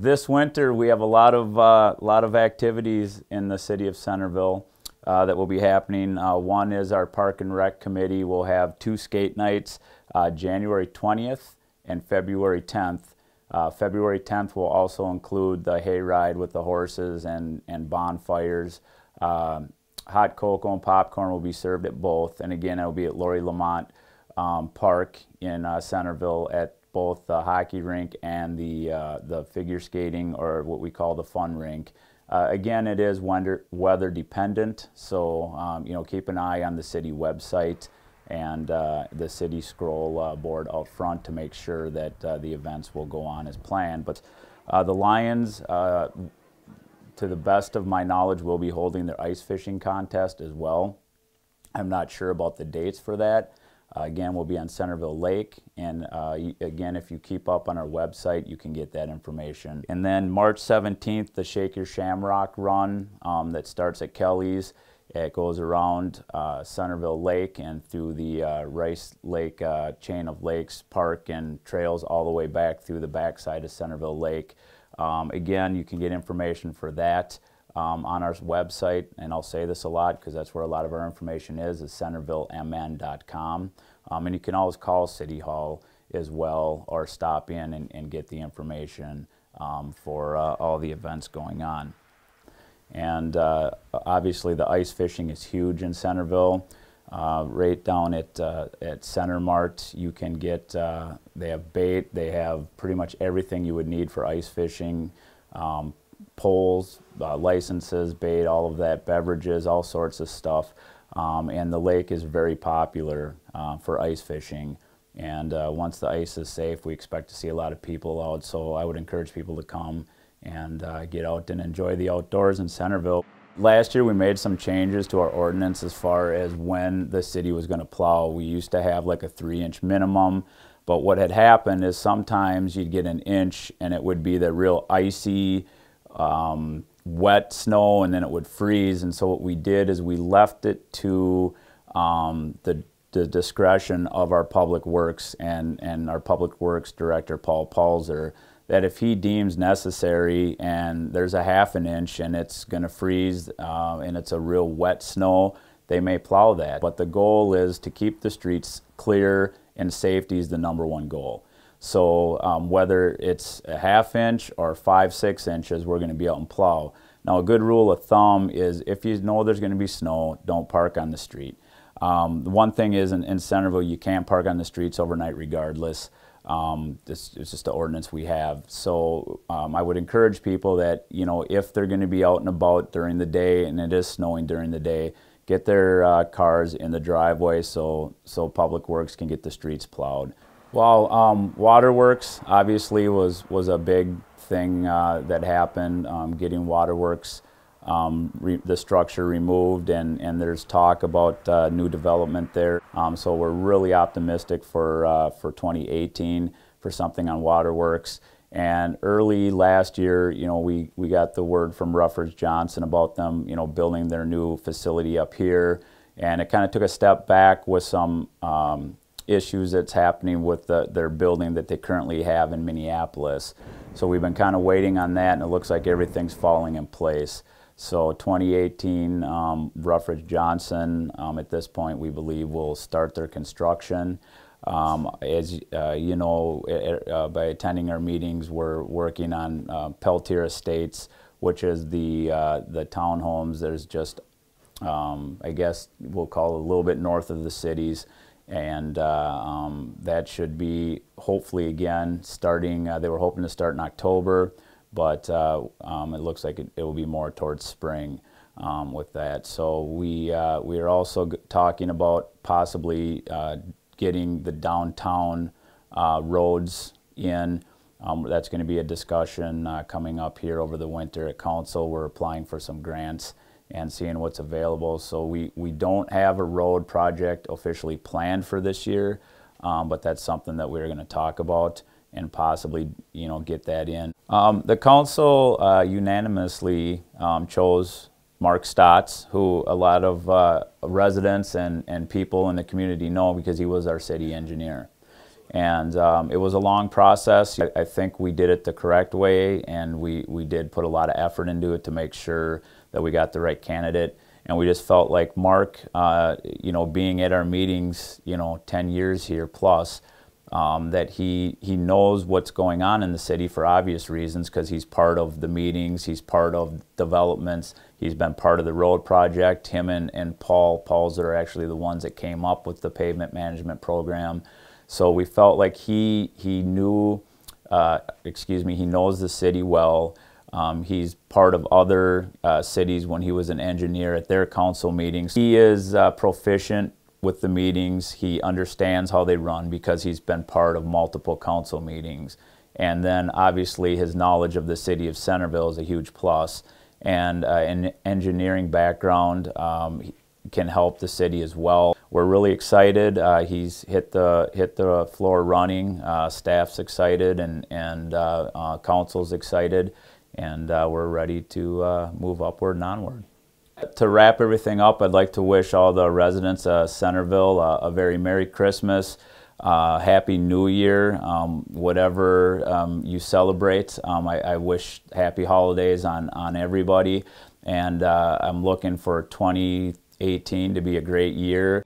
this winter we have a lot of uh, lot of activities in the city of Centerville uh, that will be happening. Uh, one is our Park and Rec Committee will have two skate nights, uh, January 20th and February 10th. Uh, February 10th will also include the hayride with the horses and, and bonfires. Um, hot cocoa and popcorn will be served at both. And again, it will be at Lori Lamont um, Park in uh, Centerville at both the hockey rink and the, uh, the figure skating or what we call the fun rink. Uh, again, it is weather, weather dependent, so um, you know keep an eye on the city website and uh, the city scroll uh, board out front to make sure that uh, the events will go on as planned. But uh, the Lions, to the best of my knowledge, will be holding their ice fishing contest as well. I'm not sure about the dates for that. Uh, again, we'll be on Centerville Lake. And uh, again, if you keep up on our website, you can get that information. And then March 17th, the Shake Your Shamrock run um, that starts at Kelly's. It goes around uh, Centerville Lake and through the uh, Rice Lake uh, chain of lakes, park, and trails all the way back through the backside of Centerville Lake. Um, again, you can get information for that um, on our website, and I'll say this a lot because that's where a lot of our information is, is centervillemn.com. Um, and you can always call City Hall as well or stop in and, and get the information um, for uh, all the events going on. And uh, obviously the ice fishing is huge in Centerville. Uh, right down at, uh, at Center Mart, you can get, uh, they have bait, they have pretty much everything you would need for ice fishing. Um, Poles, uh, licenses, bait, all of that, beverages, all sorts of stuff. Um, and the lake is very popular uh, for ice fishing. And uh, once the ice is safe, we expect to see a lot of people out. So I would encourage people to come and uh, get out and enjoy the outdoors in Centerville. Last year we made some changes to our ordinance as far as when the city was going to plow. We used to have like a three inch minimum. But what had happened is sometimes you'd get an inch and it would be the real icy, um, wet snow and then it would freeze. And so what we did is we left it to um, the, the, discretion of our public works and, and our public works director, Paul Palzer, that if he deems necessary and there's a half an inch and it's going to freeze uh, and it's a real wet snow, they may plow that. But the goal is to keep the streets clear and safety is the number one goal. So um, whether it's a half inch or five, six inches, we're going to be out and plow. Now a good rule of thumb is if you know there's going to be snow, don't park on the street. Um, the one thing is in, in, Centerville, you can't park on the streets overnight regardless. Um, it's, it's, just the ordinance we have. So um, I would encourage people that, you know, if they're going to be out and about during the day and it is snowing during the day, get their uh, cars in the driveway so, so Public Works can get the streets plowed. Well, um, Waterworks obviously was, was a big thing uh, that happened, um, getting Waterworks, um, the structure removed, and, and there's talk about uh, new development there. Um, so we're really optimistic for, uh, for 2018 for something on Waterworks. And early last year, you know, we, we got the word from Ruffers Johnson about them, you know, building their new facility up here. And it kind of took a step back with some um, issues that's happening with the, their building that they currently have in Minneapolis. So we've been kind of waiting on that, and it looks like everything's falling in place. So 2018, um, Ruffridge Johnson, um, at this point, we believe will start their construction. Um, as uh, you know, uh, by attending our meetings, we're working on uh, Peltier Estates, which is the uh, the townhomes. There's just, um, I guess we'll call it a little bit north of the cities and uh, um, that should be hopefully again starting. Uh, they were hoping to start in October, but uh, um, it looks like it, it, will be more towards spring um, with that. So we uh, we are also talking about possibly uh, getting the downtown uh, roads in. Um, that's going to be a discussion coming up here over the winter at council. We're applying for some grants and seeing what's available. So we, we don't have a road project officially planned for this year, um, but that's something that we're going to talk about and possibly you know get that in. Um, the council uh, unanimously um, chose Mark Stotts, who a lot of uh, residents and, and people in the community know because he was our city engineer. And um, it was a long process. I, I, think we did it the correct way, and we, we did put a lot of effort into it to make sure that we got the right candidate. And we just felt like Mark, uh, you know, being at our meetings, you know, 10 years here plus, um, that he, he knows what's going on in the city for obvious reasons because he's part of the meetings, he's part of developments, he's been part of the road project. Him and, and Paul, Paul's that are actually the ones that came up with the pavement management program. So we felt like he he knew, uh, excuse me, he knows the city well. Um, he's part of other uh, cities when he was an engineer at their council meetings. He is uh, proficient with the meetings. He understands how they run because he's been part of multiple council meetings. And then obviously his knowledge of the city of Centerville is a huge plus. And uh, an engineering background um, can help the city as well we're really excited. Uh, he's hit the hit the floor running. Uh, staff's excited and and uh, uh council's excited, and uh, we're ready to uh, move upward and onward. To wrap everything up, I'd like to wish all the residents of Centerville a very Merry Christmas. happy New Year, um, whatever um, you celebrate. Um, I, I wish happy holidays on, on everybody. And I'm looking for 2018 to be a great year.